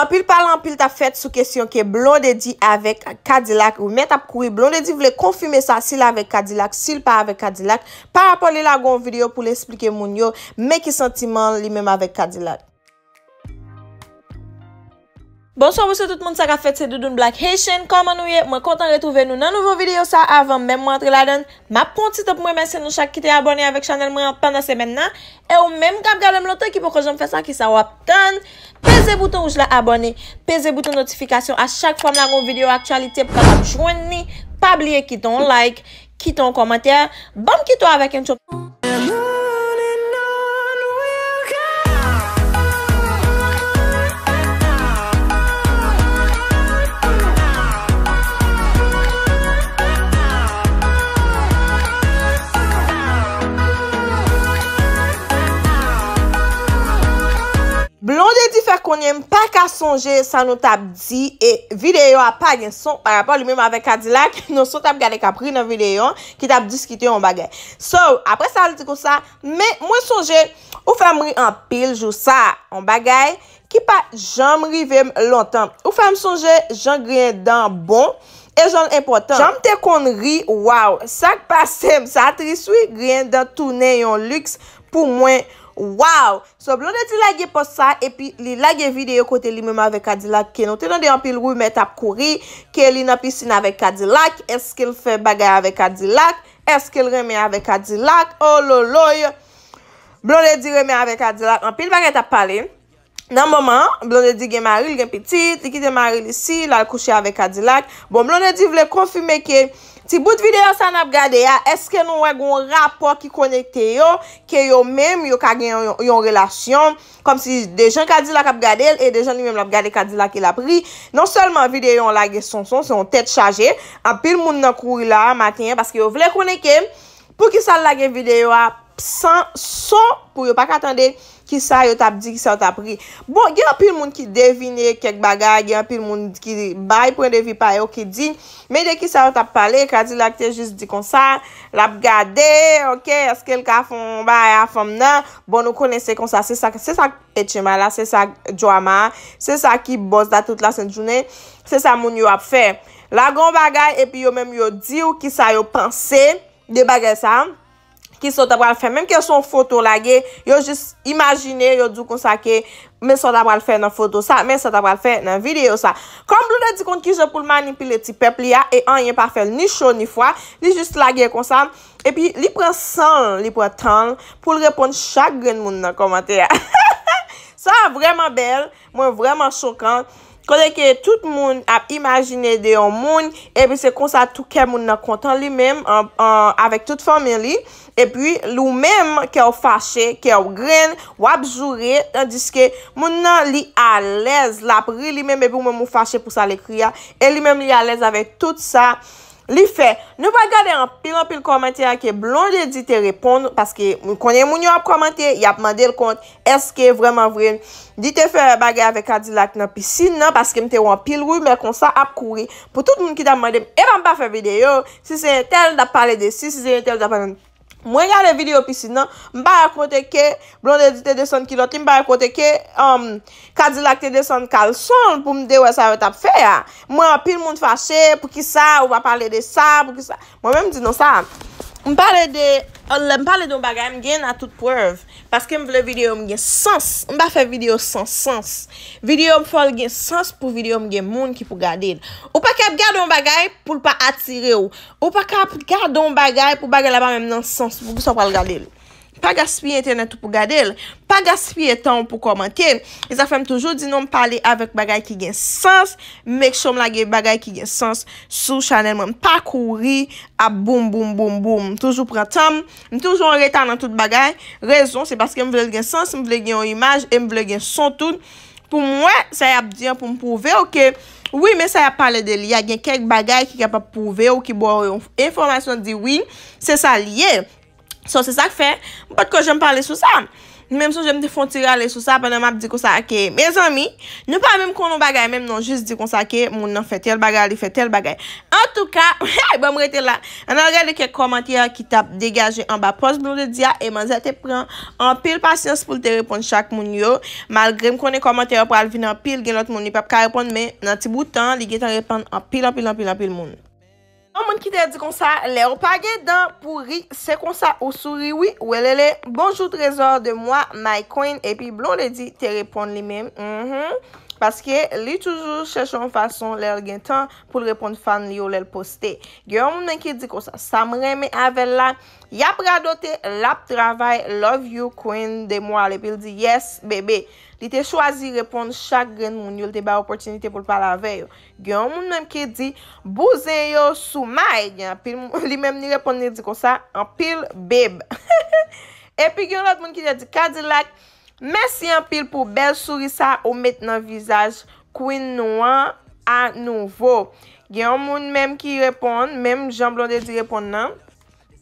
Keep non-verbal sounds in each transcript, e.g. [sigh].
Anpil pal anpil ta fet sou kesyon ke blonde di avek kadilak ou met ap koui. Blonde di vle konfime sa sil avek kadilak, sil pa avek kadilak. Par apol li la gon video pou le esplike moun yo me ki sentiman li mem avek kadilak. Bonsoir mwen se tout moun se rafet se doudoun blak. Hey chen, koman nou ye? Mwen kontan retrouve nou nan nouvo video sa avan mwen mwantre la den. Mwen pronti te pou mwen mensen nou chak ki te abone avek chanel mwen pandan se menna. E ou menm kap gade m lote ki pou kojom fesan ki sa wap ten. Peze bouton ou j la abone. Peze bouton notifikasyon a chak fwa m la roun video aktualite pou ka la m jwenni. Pa bliye ki ton like, ki ton komantere. Bon ki to avek en chotou. sa nou tab di e videyon apayen son par rapport li mèm avè kadi la ki nou son tab gade kapri nan videyon ki tab diskite yon bagay. So, apre sa al di kou sa, mè mwen sonje, ou fam ri an pil jou sa an bagay ki pa jom rivèm lontan. Ou fam sonje, jom griè dan bon, e jom impotant. Jom te kon ri, waw, sak pa sem, sa atriswi griè dan toune yon luks pou mwen. Wow! So blonde di lage pou sa e pi li lage videyo kote li moum avèk Adilak ke nou tenon de anpil rou mè tap kouri ke li nan pisine avèk Adilak eske l fè bagay avèk Adilak eske l remè avèk Adilak. Ololoy! Oh blonde di remè avèk Adilak anpil bagay tap pale. Nan moman, Blondie di gen Maril gen petit, li ki de Maril isi, lal kouche avè Kadilak. Bon, Blondie di vle konfume ke, ti bout videyo san ap gade ya, eske nou wè goun rapor ki konekte yo, ke yo mèm yo kage yon relasyon, kom si dejan Kadilak ap gade el, e dejan li mèm ap gade Kadilak il ap ri. Non solman videyo yon lage son son, se yon tèt chaje, ap pil moun nan kou ila a maten, paske yo vle koneke, pou ki sal lage videyo a psan son, pou yo pa katande, Ki sa yo tap di, ki sa yo tap ri. Bon, gen apil moun ki devine kek bagay, gen apil moun ki bay pou en revi paye ou ki din. Men de ki sa yo tap pale, kadi lakte jis di kon sa, lap gade, ok, askel ka fomba ya fomb nan. Bon, nou kone se kon sa, se sa etchema la, se sa jwama, se sa ki bos da tout la sen jounen, se sa moun yo ap fe. La gon bagay, epi yo menm yo di ou ki sa yo panse de bagay sa am. Ki sa ta pral fè. Mem ke son foto la ge, yo jist imagine, yo dou kon sa ke, men sa ta pral fè nan foto sa, men sa ta pral fè nan video sa. Kom blou de di kont ki se pou l mani pi le ti pepli ya, e an yon pa fè ni chon ni fwa, ni jist la ge kon san. E pi li pren san, li pren tan, pou l repon chak gren moun nan komantè. [laughs] Sa vreman bel, mwen vreman chokant. konen ke tout moun ap imajine de yon moun, epi se konsa touke moun nan kontan li men avèk tout fòmè li, epi lou men ke ou fâche, ke ou gren, wap zourè, tandis ke moun nan li alèz la pril, li men mè e pou mè mou fâche pou sa lè kriya, e li men li alèz avèk tout sa, li fè, nou pat anpil anpil komente ya ke blon de di te repond paske konen moun yo ap komente ya ap mande l kont eske vreman vren di te fe bagay ave kadi lak na pi si nan paske mte wampil wou me kon sa ap kouri pou tout moun ki da mande e, m epan pa fe videyo si se yon tel da pale de si si se yon tel da pale de si Mwen gade videyo pisi nan, mba akote ke blonde di te desan kiloti, mba akote ke kazi um, lak te desan kalson pou mde wè sa wè tap fè ya. Mwen apil moun fache pou ki sa, ou wap pale de sa, pou ki sa. Mwen mèm di nan sa, mpale de, mpale de ou bagay mgen a tout pou wèv. Paske m vle videyo m gen sens. M ba fe videyo sans sens. Videyo m fol gen sens pou videyo m gen moun ki pou gade. Ou pa kap gade ou bagay pou l pa atire ou. Ou pa kap gade ou bagay pou bagay la ba men nan sens. Ou pou sa pral gade. pa gaspye internet ou pou gade l, pa gaspye tan ou pou komante. E zafèm toujou di nou m pale avèk bagay ki gen sens, mèk choum la gen bagay ki gen sens sou chanel mèm pakouri a boum, boum, boum, boum. Toujou pran tan, m toujou m reta nan tout bagay. Rezon, se baske m vle gen sens, m vle gen yon imaj, m vle gen son tout. Pou mwen, sa y ap diyan pou m pouve ou ke oui, men sa y ap pale de l, ya gen kek bagay ki kapap pouve ou ki bo yon informasyon di oui, se sa liye. So se sak fe, mwen pat ko jem pale sou sa, mwen mèm sou jem defontire ale sou sa, pwè nan mèm ap di kon sa ake, mèz anmi, nou pa mèm kon nou bagay mèm, nou jist di kon sa ake, moun nan fè tel bagay, li fè tel bagay. An tou ka, mwen [laughs] bon, mwete la, an al gade ke komantya ki tap degaje an ba post bloudedia, e mwen zate pran an pil pasyans pou li te repon chak moun yo, malgre m konen komantya pral vina an pil gen lot moun, li pap ka repon men, nan ti boutan, li geta repon an pil an pil an pil an pil moun. Moun ki te adi konsa le opage dan pou ri se konsa osu riwi. Welele, bonjou trezor de mwa, my queen, epi blon le di te repon li mem. Mhm. Paske li toujou chèchon fason lèl gen tan pou lèpon fan li yo lèl poste. Gyo moun mèm ki di konsa, sa mre mè anvel la. Yap rado te, lap travay, love you queen de mwa. Li pil di yes, bebe. Li te chwazi repon chakren moun yo lte ba opotinite pou l'pal anve yo. Gyo moun mèm ki di, bouzen yo sou may. [laughs] Li mèm ni repon ni di konsa, anpil bebe. [laughs] E pi gyo lòt moun ki di kadilak. Mersi an pil pou bel surisa ou met nan vizaj kwen nou an an nouvo. Gen yon moun menm ki repon, menm jamblon de di repon nanm.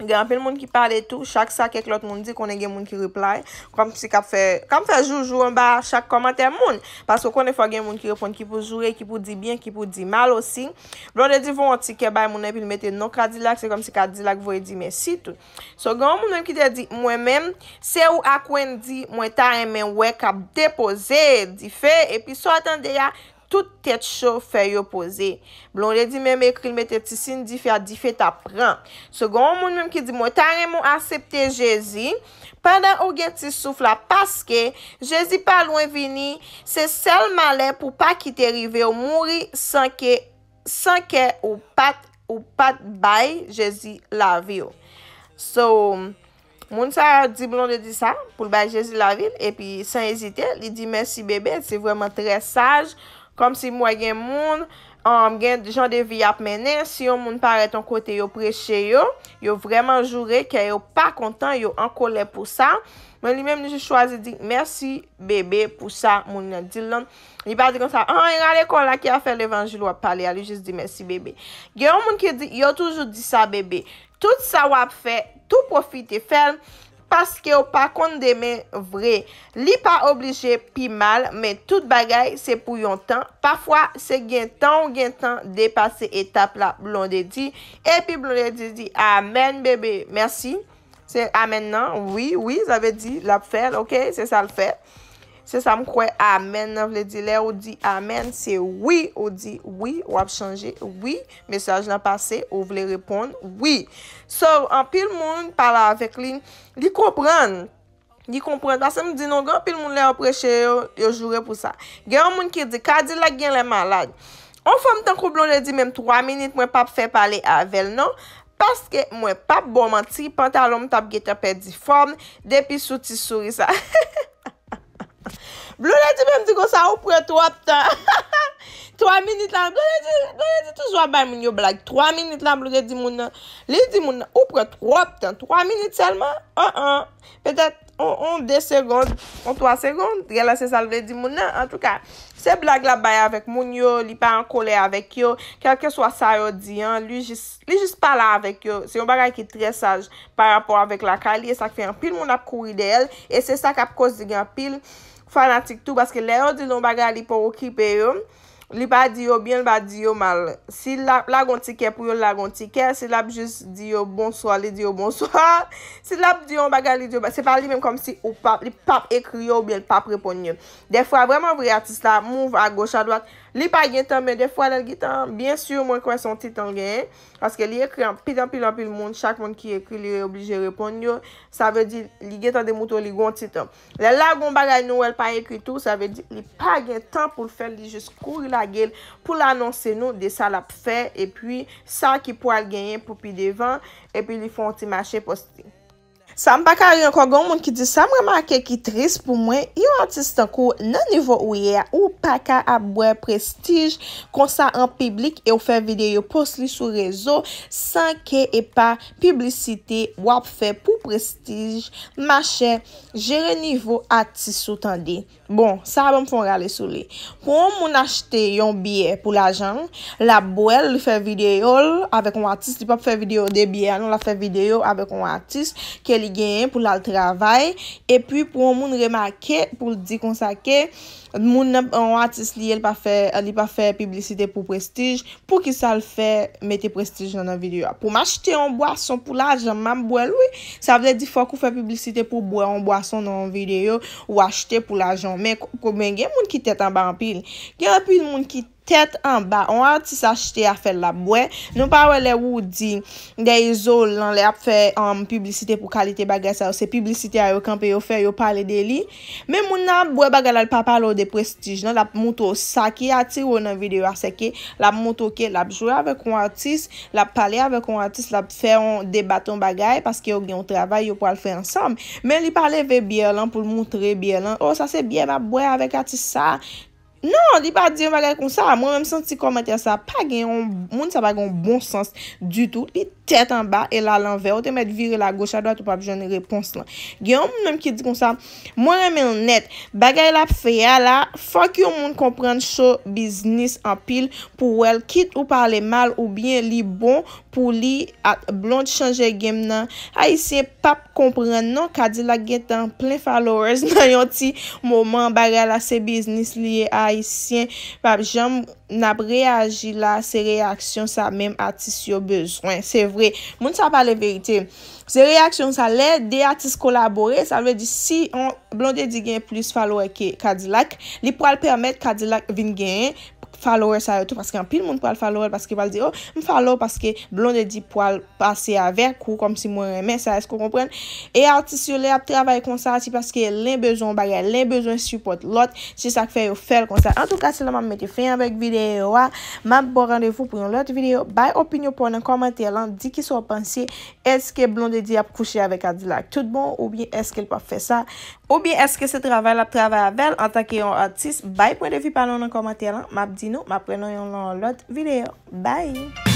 Gan apel moun ki pale tou, chak sa keklot moun di konen gen moun ki reply, kom si ka fe, kom fe joujou an ba chak komante moun, pasko konen fo gen moun ki repon ki pou jure, ki pou di bien, ki pou di mal osi. Blon de di vou an tike bay moun e pil mette nou kadilak, se kom si kadilak vou e di mesi tou. So gan moun moun ki de di, mwen men, se ou akwen di, mwen ta emen wek ap depoze, di fe, epi so atan de ya... tout tèt chò fè yò posè. Blondè di mè mè kril mè tè tissin, di fè a di fè tè pran. Sogon, moun mè mè ki di mwen, ta remon asepte Jezi, padan ou gen ti soufla, paske, Jezi pa lwen vini, se sel malè pou pa kite rive yo, moun ri sanke, sanke ou pat, ou pat bay Jezi la vi yo. So, moun sa di blondè di sa, pou bay Jezi la vi, e pi san ezite, li di mè si bebe, se vwèman trè saj, Kom si mwen gen moun, um, gen jan de vi ap menen, si yon moun pare ton kote yo preche yo, yo vreman jure ke yo pa kontan, yo anko le pou sa. Men li men mwen jis chwazi di, mersi bebe pou sa, moun nan dil lan. Li pa di kon sa, an ah, yon ale kon la ki a fe levangil wap pale, ali jis di mersi bebe. Gen yon moun ki di, yo toujou di sa bebe, tout sa wap fe, tout profite felm. Paske ou pa kont de men vre, li pa oblije pi mal, men tout bagay se pou yon tan. Pafwa se gen tan ou gen tan, depase etapla, blon de di. Epi blon de di, amen bebe, mersi. Se amen nan, oui, oui, zave di, lap fel, ok, se sal fel. Se sa m kwen amen nan vle di le, ou di amen, se oui, ou di oui, ou ap chanje oui, mesaj nan pase, ou vle repon, oui. So, an pil moun pala avek li, li kompran, li kompran, ba se m di nou, gen an pil moun le apreche yo, yo jure pou sa. Gen an moun ki di, ka di la gen le man lag. On fom tan kou blon, le di menm 3 minute, mwen pap fe pale avel non, paske mwen pap bom an tri pantalon tap gete pe di fom, depi sou ti suri sa. He he he. Blou lè di bèm di gò sa ou prè trò p'tan. [laughs] Troye minit lan. Blou lè di, blou lè di, toujwa bè moun yo blag. Troye minit lan, blou lè di moun nan. Lè di moun nan, ou prè trò p'tan. Troye minit selman, an an. Pètèt, an an, de sègon, an towa sègon. Gè la se salve di moun nan. En tout ka, se blag la bèy avèk moun yo, li pa an kolè avèk yo. Kèlke swa sarò di, li jis pa la avèk yo. Se yon bagay ki trè saj par rapport avèk la kalye, sa k fè an pil m fanatik tou, baske lè yon diyon baga li pou okipè yon, li pa diyon byen, li pa diyon mal. Si lè yon tikè pou yon lè yon tikè, si lè yon jous diyon bonsoir, li diyon bonsoir, [laughs] si lè yon baga li diyon, se pa li menm kom si ou pap, li pap ekriyon byen, pap reponyon. Defwa vremen vre atis la, mouv a goch a dwak, Li pa gen tan, men defwa lal gen tan, bien sur mwen kwen son titan gen, aske li ekri an pi tan pi lan pi l moun, chak moun ki ekri li oblije repon nyo, sa ve di li gen tan de mouton li gwen titan. La lagon bagay nou, el pa ekri tou, sa ve di li pa gen tan pou l fel, li jes kou y la gel, pou l anonsen nou de sa la pfe, e pi sa ki po al gen, pou pi devan, e pi li fon ti mache posti. Sam baka yon kogon moun ki di, sam reman a kek ki tris pou mwen, yon a ti stankou nan nivou ou ye, ou paka a bwen prestij konsa an piblik e ou fe videyo posli sou rezo, san ke e pa, piblisite, wap fe pou prestij, machen, jere nivou a ti soutande. Bon, sa ba bon, m foun gale sou li. Pou an moun achete yon biye pou la jan, la bwel li fè videyo avèk an artist, li pa fè videyo de biye, anon la fè videyo avèk an artist, ke li genye pou la l travay, epi pou an moun remarke, pou li di konsake, an artist li pa fè publicite pou prestij, pou ki sa l fè mette prestij nan an videyo. Pou m achete an bwason pou la jan, mam bwel wè, sa vle di fò kou fè publicite pou bwè an bwason nan an videyo, ou achete pou la jan, men kou men gen moun kit etan ban pil, gen apil moun kit, Tet an ba, an artis achite a fel la bwe. Nou pa wè lè wou di dey zo lè ap fè an publicite pou kalite bagay sa. Ou se publicite a yo kanpe yo fè, yo pale de li. Men moun nan bwe bagay la l pa pale ou de prestij nan. Lap moutou sa ki ati ou nan videyo a seke. Lap moutou ki lap jwè avek an artis. Lap pale avek an artis. Lap fè an debaton bagay. Paske yo gen yon travay, yo pou al fè ansam. Men li pale ve bie lan pou l moutre bie lan. Ou sa se bie ma bwe avek artis sa. nan, li pa di yon bagay kon sa, mwen mèm senti komentè sa, pa gen yon moun sa bagay yon bon sens du tout, li tèt an ba, e la lan vè, ou te mèt virè la goche a doa, tou pap jène repons lan gen yon mèm mèm ki di kon sa, mwen mèm net, bagay la fè ya la fòk yon moun komprenn chò biznis an pil pou wèl kit ou pale mal ou bien li bon pou li at blon di chanjè gem nan, a yon se pap komprenn non, nan, kadi la gen tan plen followers nan [laughs] yon ti moun moun bagay la se biznis li a Mwen sa pale verite, se reaksyon sa lè, de atis kolabore, sa lwè di si blonde di gen plus falo eke kadilak, li pou al permèt kadilak vin gen, pou al permèt kadilak vin gen, follower sa yotou, paske an pil moun pou al follow, paske bal di, oh, mou follow, paske blonde di pou al pase a ver, kou, kom si moun reme, sa, esko kompren, e artist yo le ap trabay konsa, si paske len bezon bagay, len bezon support lot, si sa kfe yo fel konsa, an tou ka se la mam meti fè yon beg videyo, wa, map bo randevou pou yon lot videyo, bay opinyo pou nan komante lan, di ki sou pensye, eske blonde di ap kouche avek Adilak, tout bon, ou bien eske el pa fè sa, ou bien eske se trabay la trabay avèl, an ta ki yon artist, bay pwendevi panon nan komante lan, Nou, mapwè nou yon lan lòt videyo. Bay!